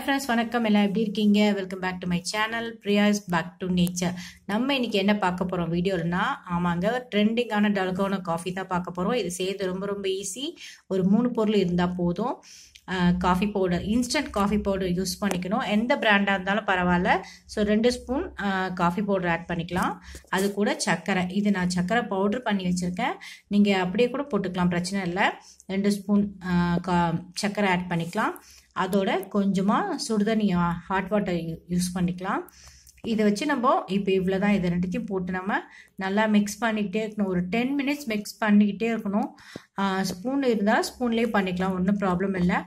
hi friends வணக்கம் எல்லாம் எப்படி இருக்கீங்க welcome back to my channel Priya is back to nature நம்ம இன்னைக்கு என்ன பார்க்க போகிறோம் வீடியோலனா ஆமாங்க ட்ரெண்டிங்கான டல்கோன காஃபி தான் பார்க்க போகிறோம் இது செய்யறது ரொம்ப ரொம்ப ஈஸி ஒரு மூணு பொருள் இருந்தால் போதும் coffee powder instant coffee powder use பண்ணிக்கணும் எந்த ப்ராண்டாக இருந்தாலும் பரவாயில்ல ஸோ ரெண்டு ஸ்பூன் காஃபி பவுடர் ஆட் பண்ணிக்கலாம் அது கூட சர்க்கரை இது நான் சர்க்கரை பவுடர் பண்ணி வச்சுருக்கேன் நீங்கள் அப்படியே கூட போட்டுக்கலாம் பிரச்சனை இல்லை ரெண்டு ஸ்பூன் கா சர்க்கரை ஆட் பண்ணிக்கலாம் அதோட கொஞ்சமாக சுடுதண்ணி ஹாட் வாட்டர் யூஸ் பண்ணிக்கலாம் இதை வச்சு நம்ம இப்போ இவ்வளோ தான் இது ரெண்டுத்தையும் போட்டு நம்ம நல்லா மிக்ஸ் பண்ணிக்கிட்டே இருக்கணும் ஒரு டென் மினிட்ஸ் மிக்ஸ் பண்ணிக்கிட்டே இருக்கணும் ஸ்பூன் இருந்தால் ஸ்பூன்லேயே பண்ணிக்கலாம் ஒன்றும் ப்ராப்ளம் இல்லை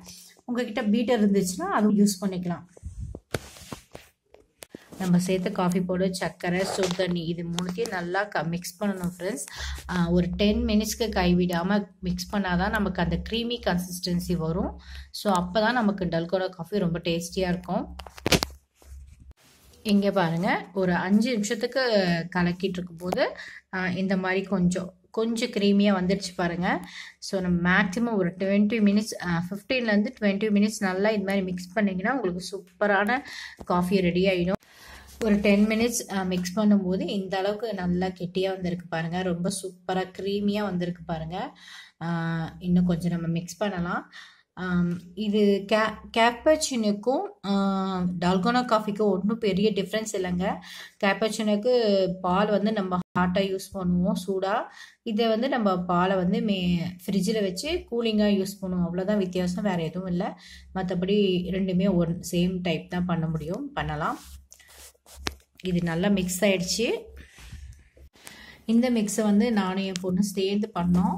உங்ககிட்ட பீட்டர் இருந்துச்சுன்னா அதுவும் யூஸ் பண்ணிக்கலாம் நம்ம சேர்த்த காஃபி பவுடர் சர்க்கரை சுடு தண்ணி இது மூணுத்தையும் நல்லா க மிக்ஸ் பண்ணணும் ஃப்ரெண்ட்ஸ் ஒரு டென் மினிட்ஸ்க்கு கைவிடாமல் மிக்ஸ் பண்ணால் தான் நமக்கு அந்த க்ரீமி கன்சிஸ்டன்சி வரும் ஸோ அப்போ தான் நமக்கு டல்கோடா காஃபி ரொம்ப டேஸ்டியாக இருக்கும் இங்கே பாருங்கள் ஒரு அஞ்சு நிமிஷத்துக்கு கலக்கிட்டு போது இந்த மாதிரி கொஞ்சம் கொஞ்சம் க்ரீமியாக வந்துடுச்சு பாருங்கள் ஸோ நம்ம மேக்ஸிமம் ஒரு டுவெண்ட்டி மினிட்ஸ் ஃபிஃப்டீன்லேருந்து டுவெண்ட்டி மினிட்ஸ் நல்லா இது மாதிரி மிக்ஸ் பண்ணிங்கன்னா உங்களுக்கு சூப்பரான காஃபி ரெடி ஆகிடும் ஒரு டென் மினிட்ஸ் மிக்ஸ் பண்ணும்போது இந்த அளவுக்கு நல்லா கெட்டியாக வந்திருக்கு பாருங்கள் ரொம்ப சூப்பராக க்ரீமியாக வந்திருக்கு பாருங்கள் இன்னும் கொஞ்சம் நம்ம மிக்ஸ் பண்ணலாம் இது கே கேப்பச்சினுக்கும் டால்கோனா காஃபிக்கும் ஒன்றும் பெரிய டிஃப்ரென்ஸ் இல்லைங்க கேப்பச்சினுக்கு பால் வந்து நம்ம ஹாட்டாக யூஸ் பண்ணுவோம் சூடாக இதை வந்து நம்ம பாலை வந்து மே ஃப்ரிட்ஜில் வச்சு கூலிங்காக யூஸ் பண்ணுவோம் அவ்வளோதான் வித்தியாசம் வேறு எதுவும் இல்லை மற்றபடி ரெண்டுமே ஒன் சேம் டைப் தான் பண்ண முடியும் பண்ணலாம் இது நல்லா மிக்ஸ் ஆயிடுச்சு இந்த மிக்ஸை வந்து நானும் என் பொண்ணு சேர்ந்து பண்ணோம்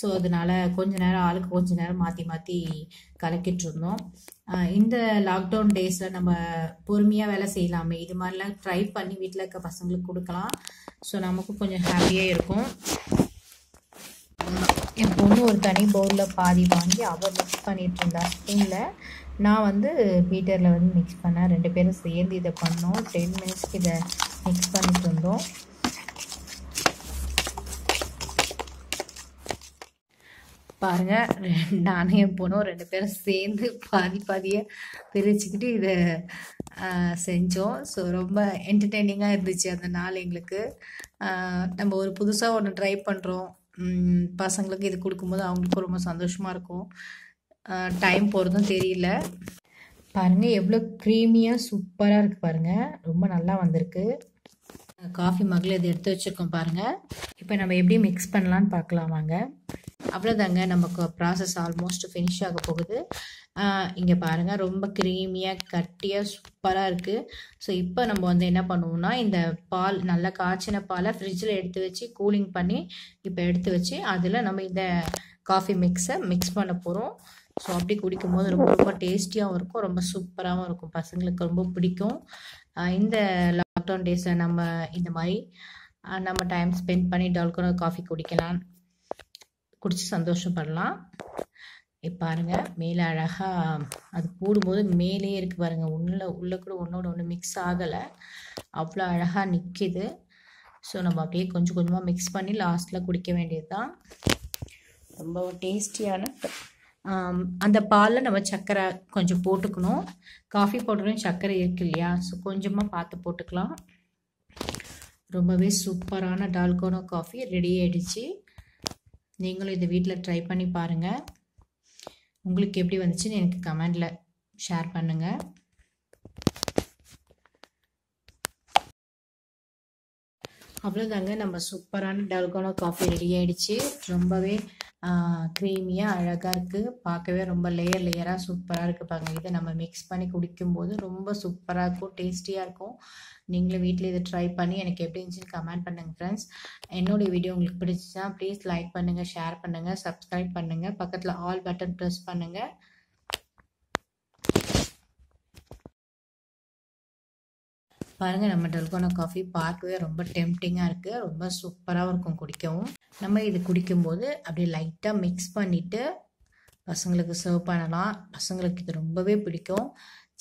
ஸோ அதனால் கொஞ்ச நேரம் ஆளுக்கு கொஞ்ச நேரம் மாற்றி மாற்றி கலக்கிட்டு இருந்தோம் இந்த லாக்டவுன் டேஸில் நம்ம பொறுமையாக வேலை செய்யலாமே இது மாதிரிலாம் ட்ரை பண்ணி வீட்டில் இருக்க பசங்களுக்கு கொடுக்கலாம் ஸோ நமக்கும் கொஞ்சம் ஹாப்பியாக இருக்கும் என் பொண்ணு ஒரு தனி பவுலில் பாதி வாங்கி அவள் மிக்ஸ் பண்ணிகிட்டு இருந்தா ஸ்பூனில் நான் வந்து பீட்டரில் வந்து மிக்ஸ் பண்ணேன் ரெண்டு பேரும் சேர்ந்து இதை பண்ணோம் டென் மினிட்ஸ்க்கு இதை மிக்ஸ் பண்ணிட்டு இருந்தோம் பாருங்கள் நானும் என் பொண்ணும் ரெண்டு பேரும் சேர்ந்து பாதி பாதியை பிரிச்சுக்கிட்டு இதை செஞ்சோம் ஸோ ரொம்ப என்டர்டெய்னிங்காக இருந்துச்சு அந்த நாள் எங்களுக்கு நம்ம ஒரு புதுசாக ஒன்று ட்ரை பண்ணுறோம் பசங்களுக்கு இது கொடுக்கும்போது அவங்களுக்கும் ரொம்ப சந்தோஷமாக இருக்கும் டைம் போகிறதும் தெரியல பாருங்கள் எவ்வளோ க்ரீமியாக சூப்பராக இருக்குது பாருங்கள் ரொம்ப நல்லா வந்திருக்கு காஃபி மகில் இதை எடுத்து வச்சுருக்கோம் பாருங்கள் இப்போ நம்ம எப்படி மிக்ஸ் பண்ணலான்னு பார்க்கலாம் வாங்க அவ்வளோதாங்க நமக்கு ப்ராசஸ் ஆல்மோஸ்ட் ஃபினிஷ் ஆக போகுது இங்கே பாருங்கள் ரொம்ப க்ரீமியாக கட்டியாக சூப்பராக இருக்குது ஸோ இப்போ நம்ம வந்து என்ன பண்ணுவோம்னா இந்த பால் நல்லா காய்ச்சின பாலை ஃப்ரிட்ஜில் எடுத்து வச்சு கூலிங் பண்ணி இப்போ எடுத்து வச்சு அதில் நம்ம இந்த காஃபி மிக்ஸை மிக்ஸ் பண்ண போகிறோம் ஸோ அப்படி குடிக்கும்போது ரொம்ப ரொம்ப டேஸ்டியாகவும் இருக்கும் ரொம்ப சூப்பராகவும் இருக்கும் பசங்களுக்கு ரொம்ப பிடிக்கும் இந்த லாக்டவுன் டேஸில் நம்ம இந்த மாதிரி நம்ம டைம் ஸ்பெண்ட் பண்ணி டால்கோனா காஃபி குடிக்கலாம் குடித்து சந்தோஷம் பண்ணலாம் பாருங்கள் மேலே அழகாக அது போடும்போது மேலே இருக்குது பாருங்கள் உள்ளே உள்ளே கூட ஒன்றோட ஒன்று மிக்ஸ் ஆகலை அவ்வளோ அழகாக நிற்கிது ஸோ நம்ம அப்படியே கொஞ்சம் கொஞ்சமாக மிக்ஸ் பண்ணி லாஸ்ட்டில் குடிக்க வேண்டியது தான் ரொம்ப டேஸ்டியான அந்த பாலில் நம்ம சர்க்கரை கொஞ்சம் போட்டுக்கணும் காஃபி பவுடரும் சர்க்கரை இருக்கு இல்லையா ஸோ கொஞ்சமாக பார்த்து போட்டுக்கலாம் ரொம்பவே சூப்பரான டால்கோனோ காஃபி ரெடி ஆகிடுச்சு நீங்களும் இதை வீட்டில் ட்ரை பண்ணி பாருங்கள் உங்களுக்கு எப்படி வந்துச்சுன்னு எனக்கு கமெண்டில் ஷேர் பண்ணுங்கள் அவ்வளோதாங்க நம்ம சூப்பரான டால்கோனா காஃபி ரெடி ஆகிடுச்சு ரொம்பவே க்ரீமியாக அழகாக இருக்குது பார்க்கவே ரொம்ப லேயர் லேயராக சூப்பராக இருக்குது பாருங்கள் இதை நம்ம மிக்ஸ் பண்ணி குடிக்கும்போது ரொம்ப சூப்பராக இருக்கும் டேஸ்டியாக இருக்கும் நீங்களும் வீட்டில் இதை ட்ரை பண்ணி எனக்கு எப்படி இருந்துச்சுன்னு கமெண்ட் பண்ணுங்கள் ஃப்ரெண்ட்ஸ் என்னுடைய வீடியோ உங்களுக்கு பிடிச்சிச்சா ப்ளீஸ் லைக் பண்ணுங்கள் ஷேர் பண்ணுங்கள் சப்ஸ்கிரைப் பண்ணுங்கள் பக்கத்தில் ஆல் பட்டன் ப்ரெஸ் பண்ணுங்கள் பாருங்கள் நம்ம டல்கோனா காஃபி பார்க்கவே ரொம்ப டெம்டிங்காக இருக்குது ரொம்ப சூப்பராகவும் இருக்கும் குடிக்கவும் நம்ம இது குடிக்கும்போது அப்படியே லைட்டாக மிக்ஸ் பண்ணிவிட்டு பசங்களுக்கு சர்வ் பண்ணலாம் பசங்களுக்கு இது ரொம்பவே பிடிக்கும்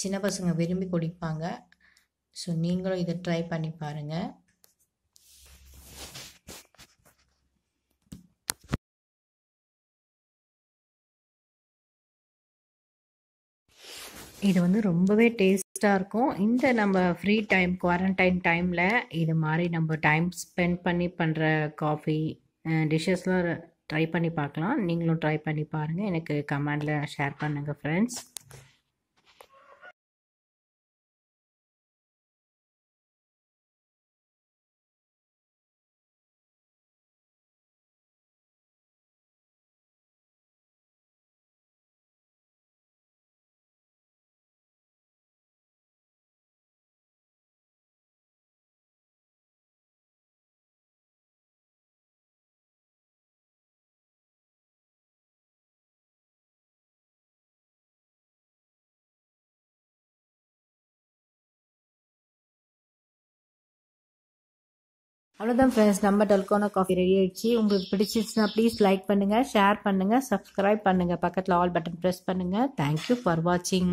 சின்ன பசங்க விரும்பி குடிப்பாங்க ஸோ நீங்களும் இதை ட்ரை பண்ணி பாருங்கள் இது வந்து ரொம்பவே டேஸ்ட்டாக இருக்கும் இந்த நம்ம ஃப்ரீ டைம் குவாரண்டைன் டைமில் இது மாதிரி நம்ம டைம் ஸ்பெண்ட் பண்ணி பண்ணுற காஃபி டிஷ்ஷஸ்லாம் ட்ரை பண்ணி பார்க்கலாம் நீங்களும் ட்ரை பண்ணி பாருங்கள் எனக்கு கமெண்டில் ஷேர் பண்ணுங்கள் ஃப்ரெண்ட்ஸ் அவ்வளோதான் ஃப்ரெண்ட்ஸ் நம்ம டல்கோனா காஃபி ரெடி ஆயிடுச்சு உங்களுக்கு பிடிச்சிருச்சுன்னா ப்ளீஸ் லைக் பண்ணுங்கள் ஷேர் பண்ணுங்கள் சப்ஸ்கிரைப் பண்ணுங்கள் பக்கத்தில் ஆல் பட்டன் ப்ரெஸ் பண்ணுங்கள் தேங்க்யூ ஃபார் வாட்சிங்